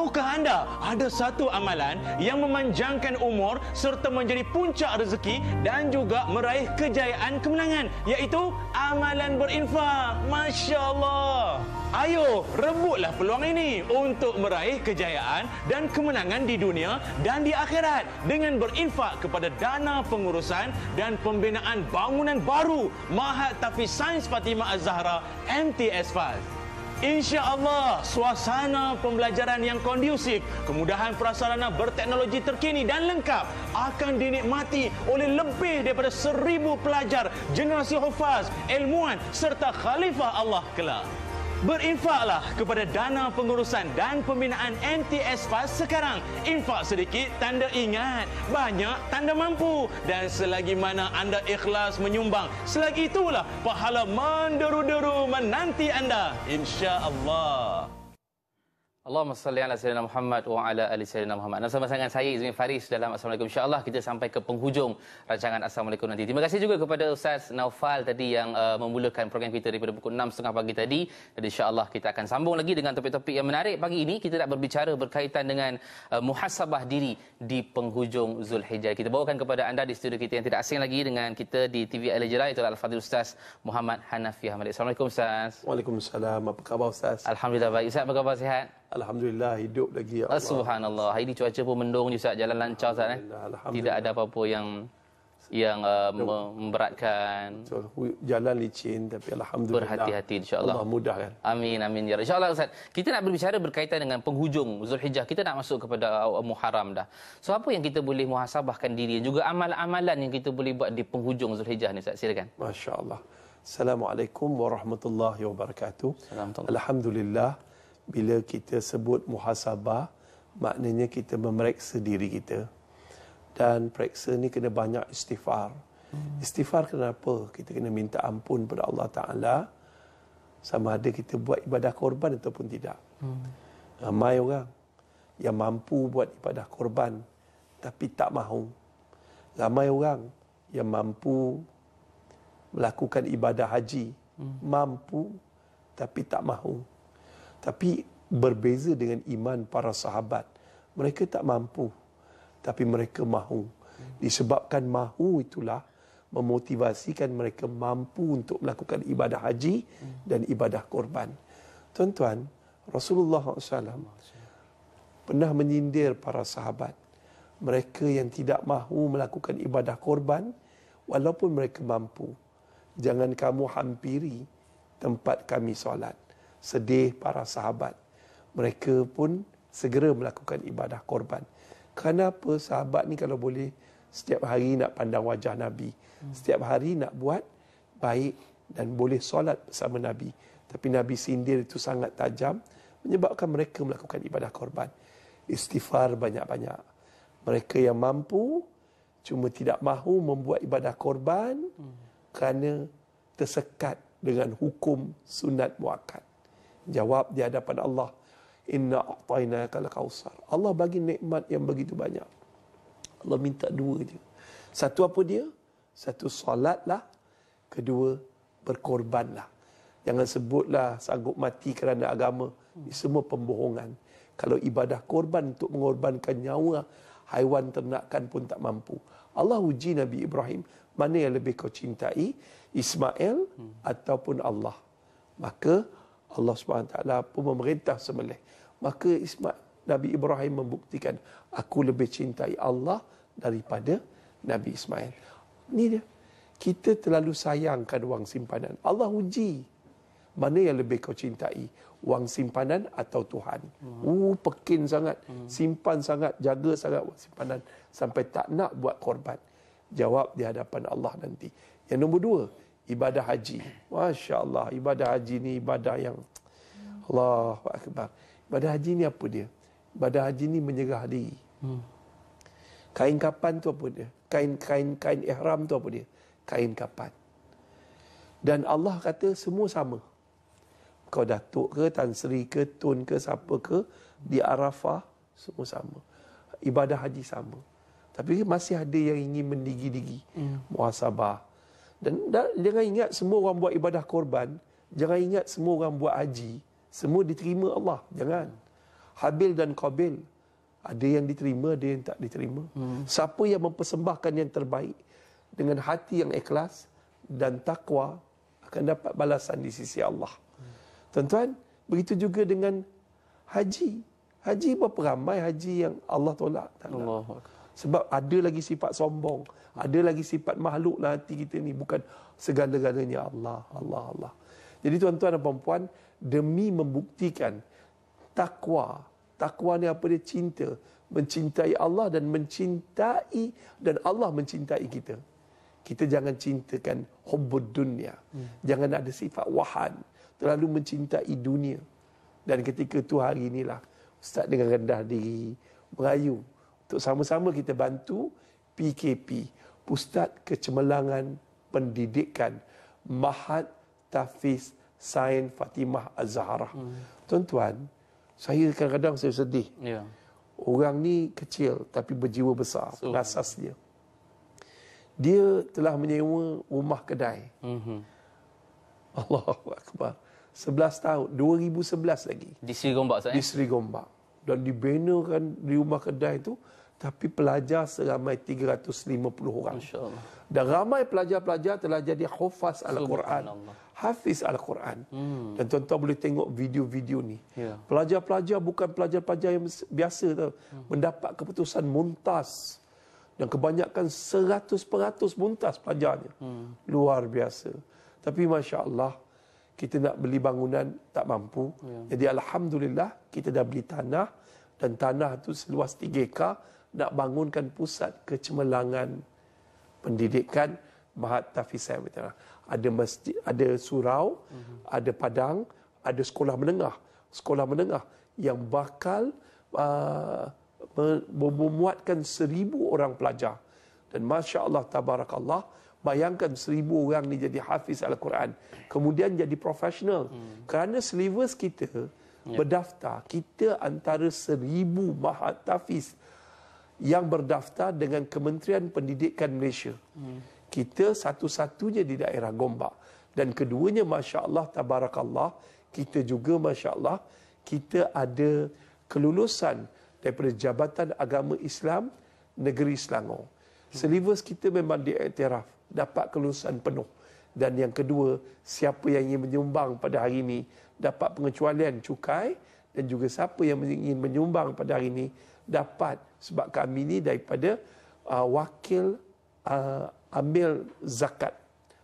Tahukah anda ada satu amalan yang memanjangkan umur serta menjadi puncak rezeki dan juga meraih kejayaan kemenangan iaitu amalan berinfak. Masya-Allah. Ayo rebutlah peluang ini untuk meraih kejayaan dan kemenangan di dunia dan di akhirat dengan berinfak kepada dana pengurusan dan pembinaan bangunan baru Mahat Tafiz Sains Fatimah Az-Zahra MTS Fast. Insya Allah, suasana pembelajaran yang kondusif, kemudahan prasarana berteknologi terkini dan lengkap akan dinikmati oleh lebih daripada seribu pelajar, generasi hufaz, ilmuwan serta khalifah Allah kelak. Berinfaklah kepada dana pengurusan dan pembinaan MTS FAS sekarang. Infak sedikit tanda ingat, banyak tanda mampu dan selagi mana anda ikhlas menyumbang, selagi itulah pahala menderu-deru menanti anda insya-Allah. Allahumma salli ala sayyidina Muhammad wa ala ali sayyidina Muhammad. Nah, sama dengan saya Izmi Faris dalam Assalamualaikum. Insya-Allah kita sampai ke penghujung rancangan Assalamualaikum nanti. Terima kasih juga kepada Ustaz Naufal tadi yang uh, memulakan program kita daripada pukul 6.30 pagi tadi. Jadi insya-Allah kita akan sambung lagi dengan topik-topik yang menarik pagi ini. Kita nak berbicara berkaitan dengan uh, muhasabah diri di penghujung Zulhijjah. Kita bawakan kepada anda di studio kita yang tidak asing lagi dengan kita di TV Al Jazeera itu adalah Al-Fadhil Ustaz Muhammad Hanafi Ahmad. Assalamualaikum Ustaz. Waalaikumsalam. Apa khabar Ustaz? Alhamdulillah baik. Ustaz apa khabar sihat? Alhamdulillah hidup lagi ya Allah. Subhanallah. Hari ini cuaca pun mendung juga jalan lancar Ustaz eh. Tidak ada apa-apa yang yang uh, memberatkan. Jalan licin tapi alhamdulillah. Berhati-hati insya-Allah. Allah mudahkan. Amin amin ya Insya-Allah Ustaz. Kita nak berbicara berkaitan dengan penghujung Zulhijjah. Kita nak masuk kepada uh, Muharram dah. So apa yang kita boleh muhasabahkan diri dan juga amal-amalan yang kita boleh buat di penghujung Zulhijjah ni Ustaz. Silakan. Masya-Allah. Assalamualaikum warahmatullahi wabarakatuh. Alhamdulillah bila kita sebut muhasabah maknanya kita memeriksa diri kita dan periksa ni kena banyak istighfar hmm. istighfar kenapa kita kena minta ampun pada Allah taala sama ada kita buat ibadah korban ataupun tidak hmm. ramai ha, orang yang mampu buat ibadah korban tapi tak mahu ramai lah, orang yang mampu melakukan ibadah haji hmm. mampu tapi tak mahu tapi berbeza dengan iman para sahabat. Mereka tak mampu. Tapi mereka mahu. Disebabkan mahu itulah memotivasikan mereka mampu untuk melakukan ibadah haji dan ibadah korban. Tuan-tuan, Rasulullah SAW pernah menyindir para sahabat. Mereka yang tidak mahu melakukan ibadah korban walaupun mereka mampu. Jangan kamu hampiri tempat kami solat sedih para sahabat. Mereka pun segera melakukan ibadah korban. Kenapa sahabat ni kalau boleh setiap hari nak pandang wajah Nabi, hmm. setiap hari nak buat baik dan boleh solat bersama Nabi. Tapi Nabi sindir itu sangat tajam menyebabkan mereka melakukan ibadah korban. Istighfar banyak-banyak. Mereka yang mampu cuma tidak mahu membuat ibadah korban hmm. kerana tersekat dengan hukum sunat muakat. Jawab di hadapan Allah. Inna a'tayna kal kausar. Allah bagi nikmat yang begitu banyak. Allah minta dua je. Satu apa dia? Satu lah. Kedua berkorban lah. Jangan sebut lah sanggup mati kerana agama. Ini semua pembohongan. Kalau ibadah korban untuk mengorbankan nyawa, haiwan ternakan pun tak mampu. Allah uji Nabi Ibrahim. Mana yang lebih kau cintai? Ismail ataupun Allah? Maka Allah swt pun memerintah sembelih. Maka Ismail Nabi Ibrahim membuktikan aku lebih cintai Allah daripada Nabi Ismail. Ini dia. Kita terlalu sayangkan wang simpanan. Allah uji. Mana yang lebih kau cintai? Wang simpanan atau Tuhan? Hmm. Uh, pekin sangat. Hmm. Simpan sangat, jaga sangat wang simpanan. Sampai tak nak buat korban. Jawab di hadapan Allah nanti. Yang nombor dua, ibadah haji. Masya Allah, ibadah haji ni ibadah yang Allah Akbar. Ibadah haji ni apa dia? Ibadah haji ni menyerah diri. Hmm. Kain kapan tu apa dia? Kain kain kain ihram tu apa dia? Kain kapan? Dan Allah kata semua sama. Kau datuk ke, tan sri ke, tun ke, siapa ke, di Arafah, semua sama. Ibadah haji sama. Tapi masih ada yang ingin mendigi-digi. Hmm. Muhasabah. Dan jangan ingat semua orang buat ibadah korban, jangan ingat semua orang buat haji, semua diterima Allah. Jangan. Habil dan Qabil, ada yang diterima, ada yang tak diterima. Hmm. Siapa yang mempersembahkan yang terbaik dengan hati yang ikhlas dan takwa akan dapat balasan di sisi Allah. Hmm. Tuan-tuan, begitu juga dengan haji. Haji berapa ramai haji yang Allah tolak? Allah. Sebab ada lagi sifat sombong. Ada lagi sifat makhluk lah hati kita ni. Bukan segala-galanya Allah. Allah, Allah. Jadi tuan-tuan dan puan demi membuktikan takwa. Takwa ni apa dia? Cinta. Mencintai Allah dan mencintai dan Allah mencintai kita. Kita jangan cintakan hubbud dunia. Hmm. Jangan ada sifat wahan. Terlalu mencintai dunia. Dan ketika tu hari inilah, Ustaz dengan rendah diri, merayu untuk sama-sama kita bantu PKP, Pusat Kecemerlangan Pendidikan Mahat Tafiz Sain Fatimah Az-Zahra. Hmm. Tuan-tuan, saya kadang-kadang saya sedih. Ya. Orang ni kecil tapi berjiwa besar, so. asas dia. Dia telah menyewa rumah kedai. Hmm. Allahu 11 tahun, 2011 lagi. Di Sri Gombak, eh? Di Sri Gombak dan dibina kan di rumah kedai tu tapi pelajar seramai 350 orang. Dan ramai pelajar-pelajar telah jadi hufaz al-Quran. Hafiz al-Quran. Hmm. Dan tuan-tuan boleh tengok video-video ni. Yeah. Pelajar-pelajar bukan pelajar-pelajar yang biasa tau. Hmm. Mendapat keputusan muntas. Dan kebanyakan 100% muntas pelajarnya. Hmm. Luar biasa. Tapi masya-Allah, kita nak beli bangunan tak mampu. Ya. Jadi alhamdulillah kita dah beli tanah dan tanah tu seluas 3 hektar nak bangunkan pusat kecemerlangan pendidikan Mahat Tafisam Ada masjid, ada surau, uh-huh. ada padang, ada sekolah menengah. Sekolah menengah yang bakal uh, memuatkan seribu orang pelajar. Dan Masya Allah, Tabarakallah, Bayangkan seribu orang ni jadi hafiz Al-Quran. Kemudian jadi profesional. Hmm. Kerana slivers kita yeah. berdaftar. Kita antara seribu mahat mahatafiz yang berdaftar dengan Kementerian Pendidikan Malaysia. Hmm. Kita satu-satunya di daerah Gombak. Dan keduanya Masya Allah Tabarakallah. Kita juga Masya Allah. Kita ada kelulusan daripada Jabatan Agama Islam Negeri Selangor. Hmm. Slivers kita memang diiktiraf dapat kelulusan penuh. Dan yang kedua, siapa yang ingin menyumbang pada hari ini dapat pengecualian cukai dan juga siapa yang ingin menyumbang pada hari ini dapat sebab kami ini daripada uh, wakil uh, ambil zakat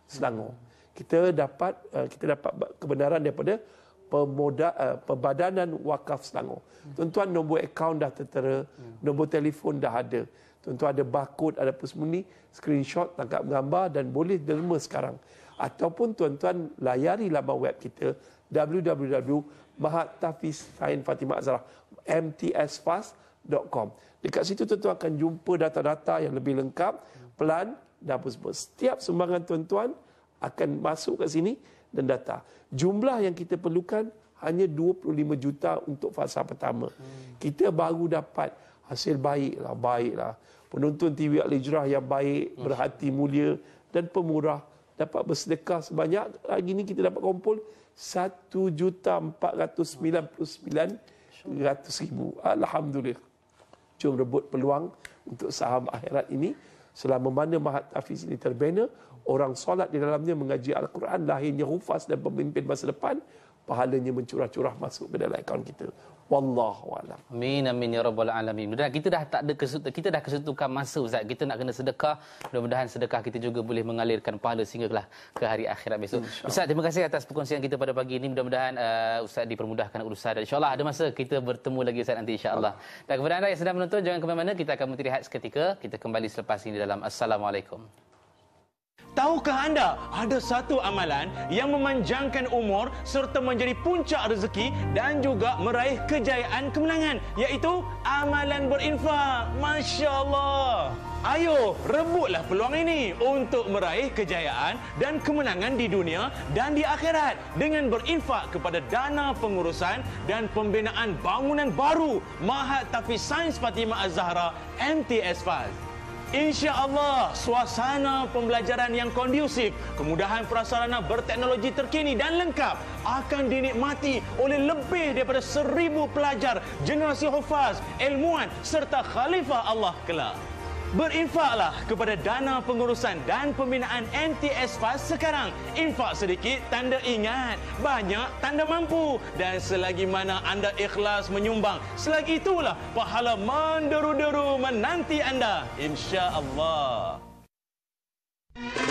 Selangor. Kita dapat uh, kita dapat kebenaran daripada pemoda, uh, pembadanan wakaf Selangor. Hmm. Tuan-tuan nombor akaun dah tertera, hmm. nombor telefon dah ada. Tentu ada barcode ada apa semua ni screenshot tangkap gambar dan boleh derma sekarang ataupun tuan-tuan layari laman web kita www.mahatafizsainfatimahazrah.mtsfast.com dekat situ tuan-tuan akan jumpa data-data yang lebih lengkap pelan dan apa semua setiap sumbangan tuan-tuan akan masuk ke sini dan data jumlah yang kita perlukan hanya 25 juta untuk fasa pertama kita baru dapat hasil baiklah, baiklah. Penonton TV Al-Hijrah yang baik, hmm. berhati mulia dan pemurah dapat bersedekah sebanyak lagi ni kita dapat kumpul juta ribu. Alhamdulillah. Jom rebut peluang untuk saham akhirat ini. Selama mana Mahat Hafiz ini terbina, orang solat di dalamnya mengaji Al-Quran, lahirnya Hufaz dan pemimpin masa depan, pahalanya mencurah-curah masuk ke dalam akaun kita. Wallahu a'lam. Amin amin ya rabbal alamin. Dan kita dah tak ada kesudahan kita dah kesudahan masa Ustaz. Kita nak kena sedekah. Mudah-mudahan sedekah kita juga boleh mengalirkan pahala sehinggalah ke hari akhirat besok. InsyaAllah. Ustaz, terima kasih atas perkongsian kita pada pagi ini. Mudah-mudahan uh, Ustaz dipermudahkan urusan dan insya-Allah ada masa kita bertemu lagi Ustaz nanti insya-Allah. Dan kepada anda yang sedang menonton jangan ke mana-mana. Kita akan menteri menitihat seketika. Kita kembali selepas ini dalam Assalamualaikum. Tahukah anda ada satu amalan yang memanjangkan umur serta menjadi puncak rezeki dan juga meraih kejayaan kemenangan iaitu amalan berinfak. Masya-Allah. Ayo rebutlah peluang ini untuk meraih kejayaan dan kemenangan di dunia dan di akhirat dengan berinfak kepada dana pengurusan dan pembinaan bangunan baru Mahat Tafiz Sains Fatimah Az-Zahra MTS Fund. Insya Allah suasana pembelajaran yang kondusif, kemudahan prasarana berteknologi terkini dan lengkap akan dinikmati oleh lebih daripada seribu pelajar generasi hafaz, ilmuan serta khalifah Allah kelak. Berinfaklah kepada dana pengurusan dan pembinaan MTS FAS sekarang. Infak sedikit tanda ingat, banyak tanda mampu. Dan selagi mana anda ikhlas menyumbang, selagi itulah pahala menderu-deru menanti anda. InsyaAllah. Allah.